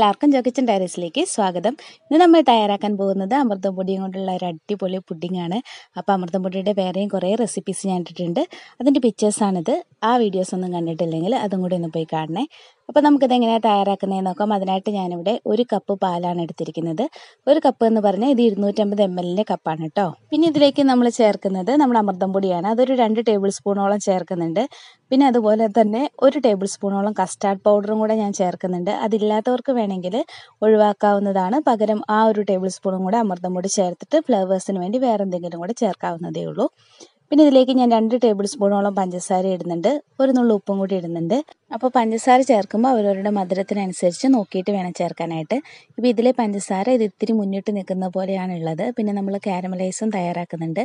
എല്ലാവർക്കും ജോക്കിച്ചൻ ഡയറീസിലേക്ക് സ്വാഗതം ഇന്ന് നമ്മൾ തയ്യാറാക്കാൻ പോകുന്നത് അമൃതം പൊടിയും കൊണ്ടുള്ള ഒരു അടിപൊളി പുഡിങ്ങാണ് അപ്പോൾ അമൃതം പൊടിയുടെ വേറെയും കുറേ റെസിപ്പീസ് ഞാൻ ഇട്ടിട്ടുണ്ട് അതിൻ്റെ പിക്ചേഴ്സാണിത് ആ വീഡിയോസ് ഒന്നും കണ്ടിട്ടില്ലെങ്കിൽ അതും കൂടി ഒന്ന് പോയി കാണണേ അപ്പോൾ നമുക്കിത് എങ്ങനെയാണ് തയ്യാറാക്കുന്നതെന്ന് നോക്കാം അതിനായിട്ട് ഞാനിവിടെ ഒരു കപ്പ് പാലാണ് എടുത്തിരിക്കുന്നത് ഒരു കപ്പ് എന്ന് പറഞ്ഞാൽ ഇത് ഇരുന്നൂറ്റമ്പത് എം എല്ലിൻ്റെ കപ്പാണ് കേട്ടോ പിന്നെ ഇതിലേക്ക് നമ്മൾ ചേർക്കുന്നത് നമ്മുടെ അമൃതം പൊടിയാണ് അതൊരു രണ്ട് ടേബിൾ സ്പൂണോളം ചേർക്കുന്നുണ്ട് പിന്നെ അതുപോലെ തന്നെ ഒരു ടേബിൾ സ്പൂണോളം കസ്റ്റാർഡ് പൗഡറും കൂടെ ഞാൻ ചേർക്കുന്നുണ്ട് അതില്ലാത്തവർക്ക് വേണമെങ്കിൽ ഒഴിവാക്കാവുന്നതാണ് പകരം ആ ഒരു ടേബിൾ സ്പൂണും കൂടെ അമൃതം പൊടി ചേർത്തിട്ട് ഫ്ലേവേഴ്സിന് വേണ്ടി വേറെ എന്തെങ്കിലും കൂടെ ചേർക്കാവുന്നതേ ഉള്ളൂ പിന്നെ ഇതിലേക്ക് ഞാൻ രണ്ട് ടേബിൾ സ്പൂണോളം പഞ്ചസാര ഇടുന്നുണ്ട് ഒരു നുള്ളു ഉപ്പും കൂടി ഇടുന്നുണ്ട് അപ്പോൾ പഞ്ചസാര ചേർക്കുമ്പോൾ അവരവരുടെ മധുരത്തിനനുസരിച്ച് നോക്കിയിട്ട് വേണം ചേർക്കാനായിട്ട് ഇപ്പോൾ ഇതിലെ പഞ്ചസാര ഇത് ഇത്തിരി മുന്നിട്ട് നിൽക്കുന്ന പോലെയാണ് ഉള്ളത് പിന്നെ നമ്മൾ കാരമലൈസും തയ്യാറാക്കുന്നുണ്ട്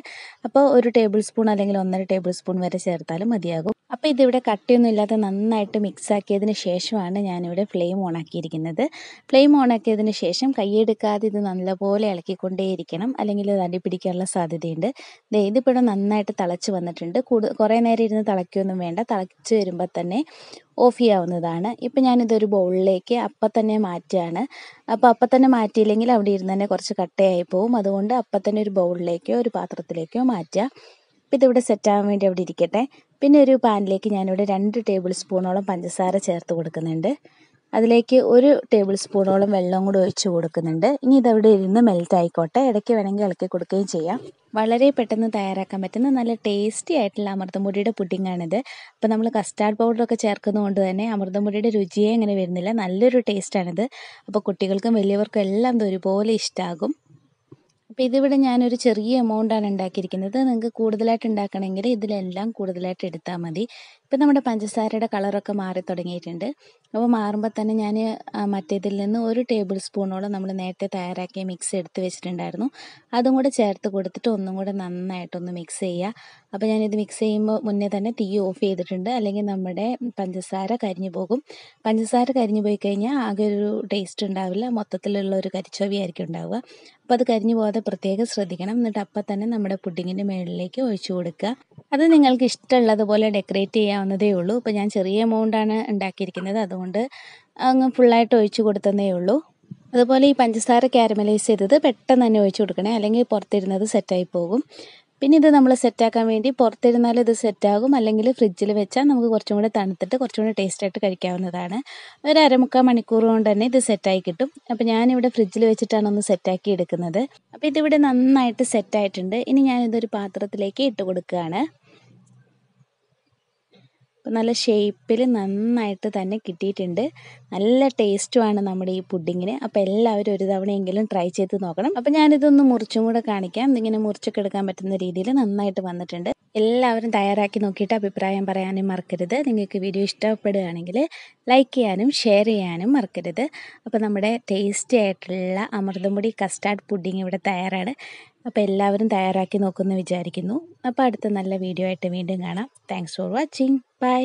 അപ്പോൾ ഒരു ടേബിൾ സ്പൂൺ അല്ലെങ്കിൽ ഒന്നര ടേബിൾ സ്പൂൺ വരെ ചേർത്താലും മതിയാകും അപ്പോൾ ഇതിവിടെ കട്ടിയൊന്നും ഇല്ലാതെ നന്നായിട്ട് മിക്സ് ആക്കിയതിന് ശേഷമാണ് ഞാനിവിടെ ഫ്ലെയിം ഓണാക്കിയിരിക്കുന്നത് ഫ്ലെയിം ഓണാക്കിയതിന് ശേഷം കൈയെടുക്കാതെ ഇത് നല്ലപോലെ ഇളക്കിക്കൊണ്ടേയിരിക്കണം അല്ലെങ്കിൽ ഇത് അടിപിടിക്കാനുള്ള സാധ്യതയുണ്ട് ഇതിപ്പോൾ നന്നായിട്ട് തിളച്ച് വന്നിട്ടുണ്ട് കൂടു കുറേ നേരം ഇരുന്ന് തിളയ്ക്കൊന്നും വേണ്ട തിളച്ച് വരുമ്പോൾ തന്നെ ഓഫ് ചെയ്യാവുന്നതാണ് ഇപ്പം ഞാനിതൊരു ബൗളിലേക്ക് അപ്പം തന്നെ മാറ്റുകയാണ് അപ്പോൾ അപ്പം തന്നെ മാറ്റിയില്ലെങ്കിൽ അവിടെ ഇരുന്ന് തന്നെ കുറച്ച് കട്ടയായി പോവും അതുകൊണ്ട് അപ്പം തന്നെ ഒരു ബൗളിലേക്കോ ഒരു പാത്രത്തിലേക്കോ മാറ്റുക ഇപ്പം ഇതിവിടെ സെറ്റാകാൻ വേണ്ടി അവിടെ ഇരിക്കട്ടെ പിന്നെ ഒരു പാനിലേക്ക് ഞാനിവിടെ രണ്ട് ടേബിൾ സ്പൂണോളം പഞ്ചസാര ചേർത്ത് കൊടുക്കുന്നുണ്ട് അതിലേക്ക് ഒരു ടേബിൾ സ്പൂണോളം വെള്ളം കൂടി ഒഴിച്ച് കൊടുക്കുന്നുണ്ട് ഇനി ഇതവിടെ ഇരുന്ന് മെൽറ്റ് ആയിക്കോട്ടെ ഇടയ്ക്ക് വേണമെങ്കിൽ ഇളക്കി കൊടുക്കുകയും ചെയ്യാം വളരെ പെട്ടെന്ന് തയ്യാറാക്കാൻ പറ്റുന്ന നല്ല ടേസ്റ്റി ആയിട്ടുള്ള അമൃതംപൊടിയുടെ ആണിത് അപ്പോൾ നമ്മൾ കസ്റ്റാർഡ് പൗഡറൊക്കെ കൊണ്ട് തന്നെ അമൃതംപൊടിയുടെ രുചിയെ അങ്ങനെ വരുന്നില്ല നല്ലൊരു ടേസ്റ്റാണിത് അപ്പോൾ കുട്ടികൾക്കും വലിയവർക്കും എല്ലാം ഇത് ഒരുപോലെ ഇഷ്ടമാകും അപ്പോൾ ഇതിവിടെ ഞാനൊരു ചെറിയ ആണ് ഉണ്ടാക്കിയിരിക്കുന്നത് നിങ്ങൾക്ക് കൂടുതലായിട്ട് ഉണ്ടാക്കണമെങ്കിൽ ഇതിലെല്ലാം കൂടുതലായിട്ട് എടുത്താൽ മതി ഇപ്പം നമ്മുടെ പഞ്ചസാരയുടെ കളറൊക്കെ മാറി തുടങ്ങിയിട്ടുണ്ട് അപ്പോൾ മാറുമ്പോൾ തന്നെ ഞാൻ മറ്റേതിൽ നിന്ന് ഒരു ടേബിൾ സ്പൂണോളം നമ്മൾ നേരത്തെ തയ്യാറാക്കിയ മിക്സ് എടുത്ത് വെച്ചിട്ടുണ്ടായിരുന്നു അതും കൂടെ ചേർത്ത് കൊടുത്തിട്ട് ഒന്നും കൂടെ നന്നായിട്ടൊന്ന് മിക്സ് ചെയ്യുക അപ്പോൾ ഞാനിത് മിക്സ് ചെയ്യുമ്പോൾ മുന്നേ തന്നെ തീ ഓഫ് ചെയ്തിട്ടുണ്ട് അല്ലെങ്കിൽ നമ്മുടെ പഞ്ചസാര കരിഞ്ഞു പോകും പഞ്ചസാര കരിഞ്ഞു പോയി കഴിഞ്ഞാൽ ആകെ ഒരു ടേസ്റ്റ് ഉണ്ടാവില്ല മൊത്തത്തിലുള്ള ഒരു കരിച്ചോവിയായിരിക്കും ഉണ്ടാവുക അപ്പോൾ അത് കരിഞ്ഞു പോകാതെ പ്രത്യേകം ശ്രദ്ധിക്കണം എന്നിട്ട് അപ്പം തന്നെ നമ്മുടെ പുഡിങ്ങിൻ്റെ മുകളിലേക്ക് ഒഴിച്ചു കൊടുക്കുക അത് നിങ്ങൾക്ക് ഇഷ്ടമുള്ളതുപോലെ ഡെക്കറേറ്റ് ചെയ്യാവുന്നതേ ഉള്ളൂ ഇപ്പം ഞാൻ ചെറിയ എമൗണ്ടാണ് ഉണ്ടാക്കിയിരിക്കുന്നത് അതുകൊണ്ട് അങ്ങ് ഫുള്ളായിട്ട് ഒഴിച്ചു കൊടുത്തതേ ഉള്ളൂ അതുപോലെ ഈ പഞ്ചസാര ക്യാരമലൈസ് ചെയ്തത് പെട്ടെന്ന് തന്നെ ഒഴിച്ചു കൊടുക്കണേ അല്ലെങ്കിൽ പുറത്തിരുന്നത് സെറ്റായി പോകും പിന്നെ ഇത് നമ്മൾ സെറ്റാക്കാൻ വേണ്ടി പുറത്തിരുന്നാൽ ഇത് സെറ്റാകും അല്ലെങ്കിൽ ഫ്രിഡ്ജിൽ വെച്ചാൽ നമുക്ക് കുറച്ചും കൂടെ തണുത്തിട്ട് കുറച്ചും കൂടെ ആയിട്ട് കഴിക്കാവുന്നതാണ് ഒരു അരമുക്കാൽ മണിക്കൂർ കൊണ്ട് തന്നെ ഇത് സെറ്റായി കിട്ടും അപ്പോൾ ഞാനിവിടെ ഫ്രിഡ്ജിൽ വെച്ചിട്ടാണ് ഒന്ന് സെറ്റാക്കി എടുക്കുന്നത് അപ്പോൾ ഇതിവിടെ നന്നായിട്ട് സെറ്റായിട്ടുണ്ട് ഇനി ഞാനിതൊരു പാത്രത്തിലേക്ക് ഇട്ട് കൊടുക്കുകയാണ് അപ്പം നല്ല ഷേപ്പിൽ നന്നായിട്ട് തന്നെ കിട്ടിയിട്ടുണ്ട് നല്ല ടേസ്റ്റുമാണ് നമ്മുടെ ഈ പുഡിങ്ങിന് അപ്പോൾ എല്ലാവരും ഒരു തവണയെങ്കിലും ട്രൈ ചെയ്ത് നോക്കണം അപ്പം ഞാനിതൊന്ന് മുറിച്ചും കൂടെ കാണിക്കാം ഇതിങ്ങനെ മുറിച്ചൊക്കെ എടുക്കാൻ പറ്റുന്ന രീതിയിൽ നന്നായിട്ട് വന്നിട്ടുണ്ട് എല്ലാവരും തയ്യാറാക്കി നോക്കിയിട്ട് അഭിപ്രായം പറയാനും മറക്കരുത് നിങ്ങൾക്ക് വീഡിയോ ഇഷ്ടപ്പെടുകയാണെങ്കിൽ ലൈക്ക് ചെയ്യാനും ഷെയർ ചെയ്യാനും മറക്കരുത് അപ്പോൾ നമ്മുടെ ടേസ്റ്റി ആയിട്ടുള്ള അമൃതമുടി കസ്റ്റാർഡ് പുഡിംഗ് ഇവിടെ തയ്യാറാണ് അപ്പോൾ എല്ലാവരും തയ്യാറാക്കി നോക്കുമെന്ന് വിചാരിക്കുന്നു അപ്പോൾ അടുത്ത നല്ല വീഡിയോ ആയിട്ട് വീണ്ടും കാണാം താങ്ക്സ് ഫോർ വാച്ചിങ് ബൈ